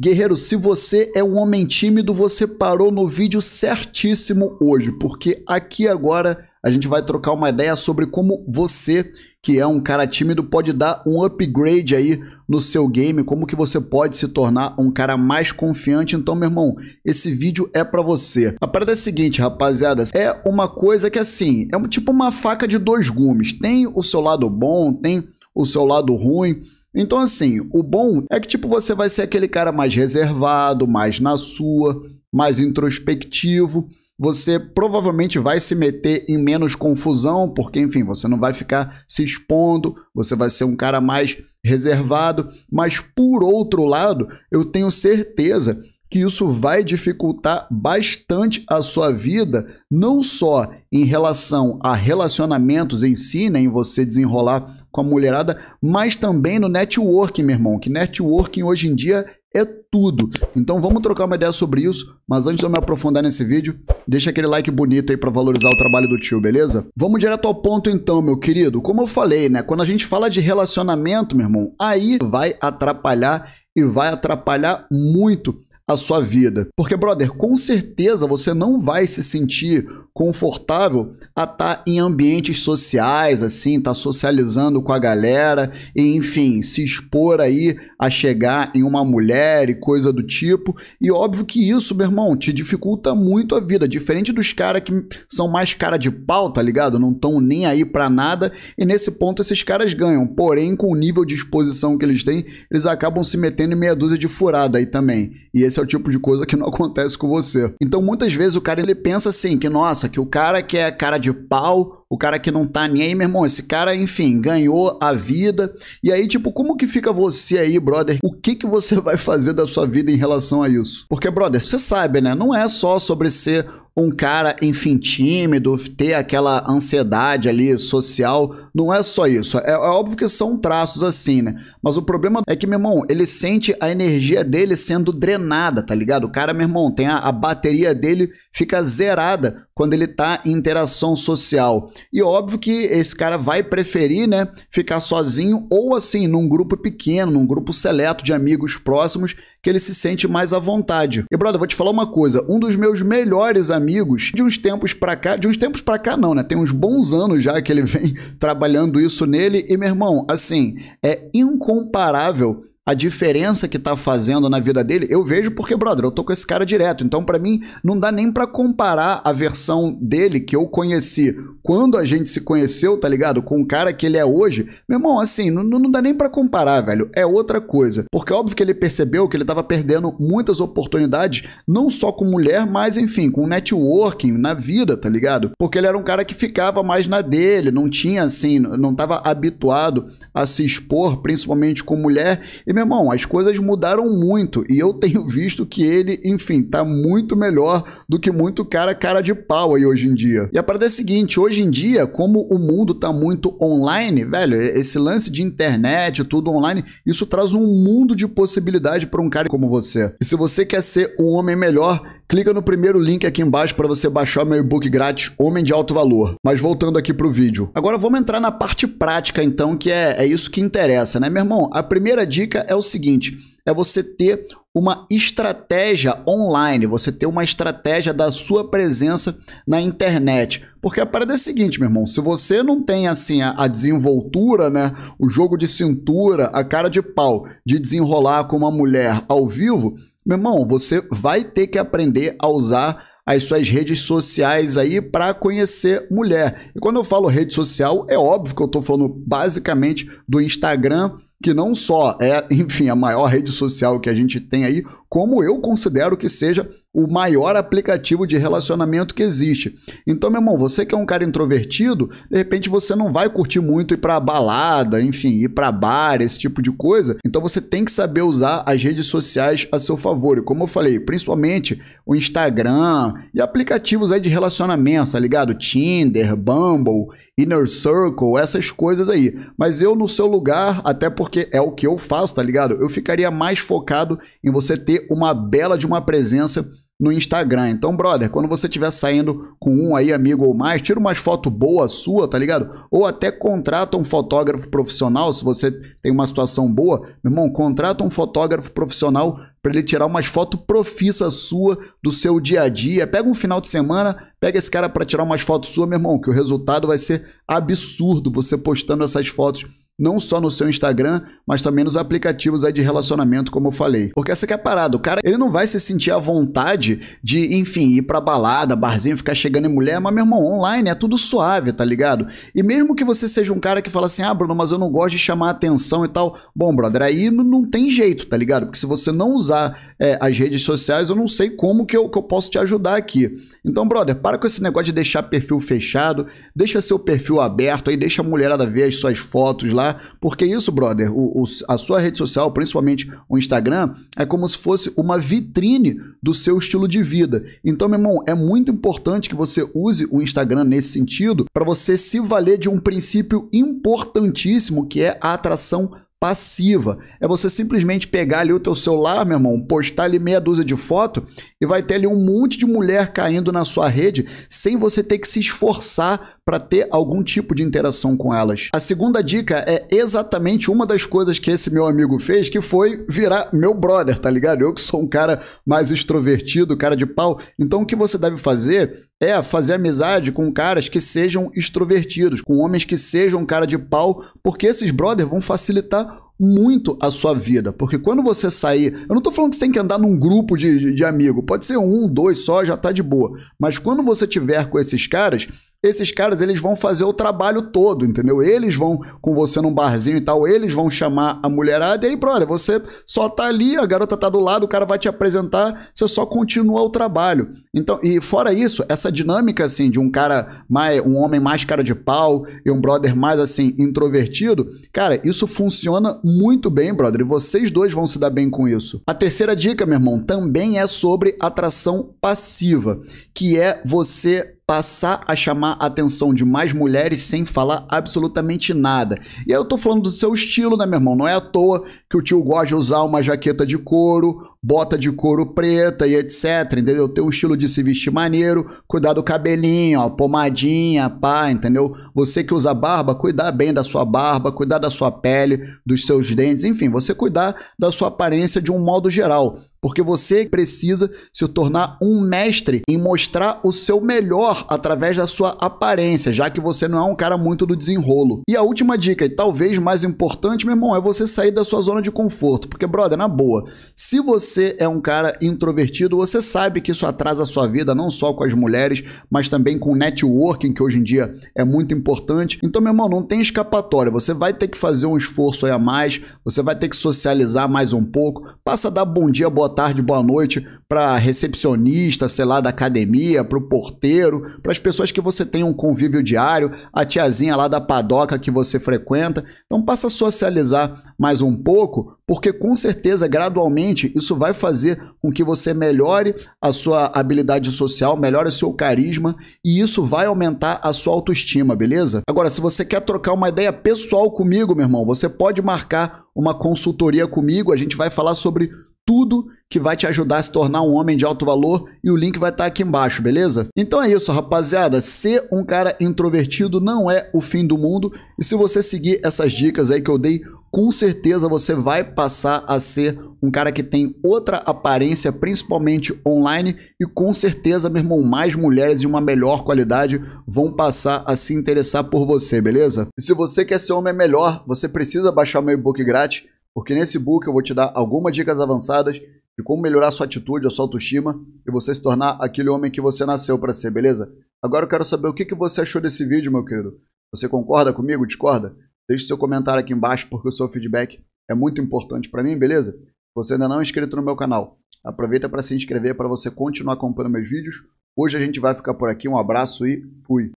Guerreiro, se você é um homem tímido, você parou no vídeo certíssimo hoje, porque aqui agora a gente vai trocar uma ideia sobre como você, que é um cara tímido, pode dar um upgrade aí no seu game, como que você pode se tornar um cara mais confiante. Então, meu irmão, esse vídeo é para você. A parada é a seguinte, rapaziada, é uma coisa que assim, é tipo uma faca de dois gumes. Tem o seu lado bom, tem o seu lado ruim, então, assim, o bom é que, tipo, você vai ser aquele cara mais reservado, mais na sua, mais introspectivo. Você provavelmente vai se meter em menos confusão, porque, enfim, você não vai ficar se expondo, você vai ser um cara mais reservado. Mas, por outro lado, eu tenho certeza que isso vai dificultar bastante a sua vida, não só em relação a relacionamentos em si, né, em você desenrolar com a mulherada, mas também no networking, meu irmão, que networking hoje em dia é tudo. Então vamos trocar uma ideia sobre isso, mas antes de eu me aprofundar nesse vídeo, deixa aquele like bonito aí para valorizar o trabalho do tio, beleza? Vamos direto ao ponto então, meu querido. Como eu falei, né, quando a gente fala de relacionamento, meu irmão, aí vai atrapalhar e vai atrapalhar muito a sua vida. Porque, brother, com certeza você não vai se sentir confortável a estar tá em ambientes sociais, assim, tá socializando com a galera, e enfim, se expor aí a chegar em uma mulher e coisa do tipo. E óbvio que isso, meu irmão, te dificulta muito a vida. Diferente dos caras que são mais cara de pau, tá ligado? Não estão nem aí para nada. E nesse ponto esses caras ganham. Porém, com o nível de exposição que eles têm, eles acabam se metendo em meia dúzia de furada aí também. E esse esse é o tipo de coisa que não acontece com você. Então, muitas vezes o cara ele pensa assim, que nossa, que o cara que é cara de pau, o cara que não tá nem aí, meu irmão, esse cara, enfim, ganhou a vida. E aí, tipo, como que fica você aí, brother? O que que você vai fazer da sua vida em relação a isso? Porque, brother, você sabe, né? Não é só sobre ser um cara, enfim, tímido, ter aquela ansiedade ali social. Não é só isso. É, é, óbvio que são traços assim, né? Mas o problema é que, meu irmão, ele sente a energia dele sendo drenada, tá ligado? O cara, meu irmão, tem a, a bateria dele fica zerada quando ele está em interação social. E óbvio que esse cara vai preferir, né, ficar sozinho ou assim num grupo pequeno, num grupo seleto de amigos próximos que ele se sente mais à vontade. E brother, vou te falar uma coisa, um dos meus melhores amigos de uns tempos para cá, de uns tempos para cá não, né, tem uns bons anos já que ele vem trabalhando isso nele e meu irmão, assim, é incomparável a diferença que tá fazendo na vida dele, eu vejo porque, brother, eu tô com esse cara direto. Então, para mim, não dá nem para comparar a versão dele que eu conheci quando a gente se conheceu, tá ligado? Com o cara que ele é hoje. Meu irmão, assim, não, não dá nem para comparar, velho. É outra coisa. Porque óbvio que ele percebeu que ele tava perdendo muitas oportunidades, não só com mulher, mas enfim, com networking, na vida, tá ligado? Porque ele era um cara que ficava mais na dele, não tinha assim, não tava habituado a se expor, principalmente com mulher. E meu irmão, as coisas mudaram muito e eu tenho visto que ele, enfim, tá muito melhor do que muito cara cara de pau aí hoje em dia. E a parada é a seguinte, hoje em dia, como o mundo tá muito online, velho, esse lance de internet, tudo online, isso traz um mundo de possibilidade para um cara como você. E se você quer ser um homem melhor, Clica no primeiro link aqui embaixo para você baixar meu e-book grátis Homem de Alto Valor. Mas voltando aqui pro vídeo. Agora vamos entrar na parte prática então, que é, é isso que interessa, né? Meu irmão, a primeira dica é o seguinte é você ter uma estratégia online, você ter uma estratégia da sua presença na internet. Porque a parada é a seguinte, meu irmão, se você não tem assim a, a desenvoltura, né, o jogo de cintura, a cara de pau de desenrolar com uma mulher ao vivo, meu irmão, você vai ter que aprender a usar as suas redes sociais aí para conhecer mulher. E quando eu falo rede social, é óbvio que eu estou falando basicamente do Instagram que não só é, enfim, a maior rede social que a gente tem aí, como eu considero que seja o maior aplicativo de relacionamento que existe. Então, meu irmão, você que é um cara introvertido, de repente você não vai curtir muito ir para balada, enfim, ir para bar, esse tipo de coisa. Então, você tem que saber usar as redes sociais a seu favor. E como eu falei, principalmente o Instagram e aplicativos aí de relacionamento, tá ligado? Tinder, Bumble, Inner Circle, essas coisas aí. Mas eu no seu lugar, até porque é o que eu faço, tá ligado? Eu ficaria mais focado em você ter ter uma bela de uma presença no Instagram. Então, brother, quando você estiver saindo com um aí, amigo ou mais, tira umas fotos boas sua, tá ligado? Ou até contrata um fotógrafo profissional, se você tem uma situação boa, meu irmão, contrata um fotógrafo profissional para ele tirar umas fotos profissa sua do seu dia a dia. Pega um final de semana, pega esse cara para tirar umas fotos sua, meu irmão, que o resultado vai ser absurdo você postando essas fotos não só no seu Instagram, mas também nos aplicativos aí de relacionamento, como eu falei. Porque essa que é a parada, o cara, ele não vai se sentir à vontade de, enfim, ir pra balada, barzinho, ficar chegando em mulher, mas meu irmão, online é tudo suave, tá ligado? E mesmo que você seja um cara que fala assim, ah, Bruno, mas eu não gosto de chamar atenção e tal, bom, brother, aí não tem jeito, tá ligado? Porque se você não usar é, as redes sociais, eu não sei como que eu, que eu posso te ajudar aqui. Então, brother, para com esse negócio de deixar perfil fechado, deixa seu perfil aberto aí, deixa a mulherada ver as suas fotos lá, porque isso, brother, o, o, a sua rede social, principalmente o Instagram, é como se fosse uma vitrine do seu estilo de vida. Então, meu irmão, é muito importante que você use o Instagram nesse sentido para você se valer de um princípio importantíssimo que é a atração passiva. É você simplesmente pegar ali o teu celular, meu irmão, postar ali meia dúzia de foto e vai ter ali um monte de mulher caindo na sua rede sem você ter que se esforçar para ter algum tipo de interação com elas. A segunda dica é exatamente uma das coisas que esse meu amigo fez, que foi virar meu brother, tá ligado? Eu que sou um cara mais extrovertido, cara de pau. Então o que você deve fazer é fazer amizade com caras que sejam extrovertidos, com homens que sejam cara de pau, porque esses brothers vão facilitar muito a sua vida. Porque quando você sair, eu não tô falando que você tem que andar num grupo de, de, de, amigo, pode ser um, dois só, já tá de boa. Mas quando você tiver com esses caras, esses caras, eles vão fazer o trabalho todo, entendeu? Eles vão com você num barzinho e tal, eles vão chamar a mulherada e aí, brother, você só tá ali, a garota tá do lado, o cara vai te apresentar, você só continua o trabalho. Então, e fora isso, essa dinâmica assim de um cara mais um homem mais cara de pau e um brother mais assim introvertido, cara, isso funciona muito bem, brother, e vocês dois vão se dar bem com isso. A terceira dica, meu irmão, também é sobre atração passiva, que é você passar a chamar a atenção de mais mulheres sem falar absolutamente nada. E aí eu tô falando do seu estilo, né, meu irmão? Não é à toa que o tio gosta de usar uma jaqueta de couro, bota de couro preta e etc, entendeu? Ter um estilo de se vestir maneiro, cuidar do cabelinho, ó, pomadinha, pá, entendeu? Você que usa barba, cuidar bem da sua barba, cuidar da sua pele, dos seus dentes, enfim, você cuidar da sua aparência de um modo geral, porque você precisa se tornar um mestre em mostrar o seu melhor através da sua aparência, já que você não é um cara muito do desenrolo. E a última dica, e talvez mais importante, meu irmão, é você sair da sua zona zona de conforto. Porque, brother, na boa, se você é um cara introvertido, você sabe que isso atrasa a sua vida, não só com as mulheres, mas também com o networking, que hoje em dia é muito importante. Então, meu irmão, não tem escapatória. Você vai ter que fazer um esforço aí a mais, você vai ter que socializar mais um pouco. Passa a dar bom dia, boa tarde, boa noite para recepcionista, sei lá, da academia, para o porteiro, para as pessoas que você tem um convívio diário, a tiazinha lá da padoca que você frequenta. Então, passa a socializar mais um pouco, porque com certeza, gradualmente, isso vai fazer com que você melhore a sua habilidade social, melhore seu carisma e isso vai aumentar a sua autoestima, beleza? Agora, se você quer trocar uma ideia pessoal comigo, meu irmão, você pode marcar uma consultoria comigo, a gente vai falar sobre tudo que vai te ajudar a se tornar um homem de alto valor e o link vai estar aqui embaixo, beleza? Então é isso, rapaziada. Ser um cara introvertido não é o fim do mundo e se você seguir essas dicas aí que eu dei com certeza você vai passar a ser um cara que tem outra aparência, principalmente online, e com certeza, meu irmão, mais mulheres de uma melhor qualidade vão passar a se interessar por você, beleza? E se você quer ser homem melhor, você precisa baixar meu e-book grátis, porque nesse book eu vou te dar algumas dicas avançadas de como melhorar sua atitude, a sua autoestima e você se tornar aquele homem que você nasceu para ser, beleza? Agora eu quero saber o que você achou desse vídeo, meu querido. Você concorda comigo? Discorda? Deixe seu comentário aqui embaixo, porque o seu feedback é muito importante para mim, beleza? Se você ainda não é inscrito no meu canal, aproveita para se inscrever para você continuar acompanhando meus vídeos. Hoje a gente vai ficar por aqui. Um abraço e fui!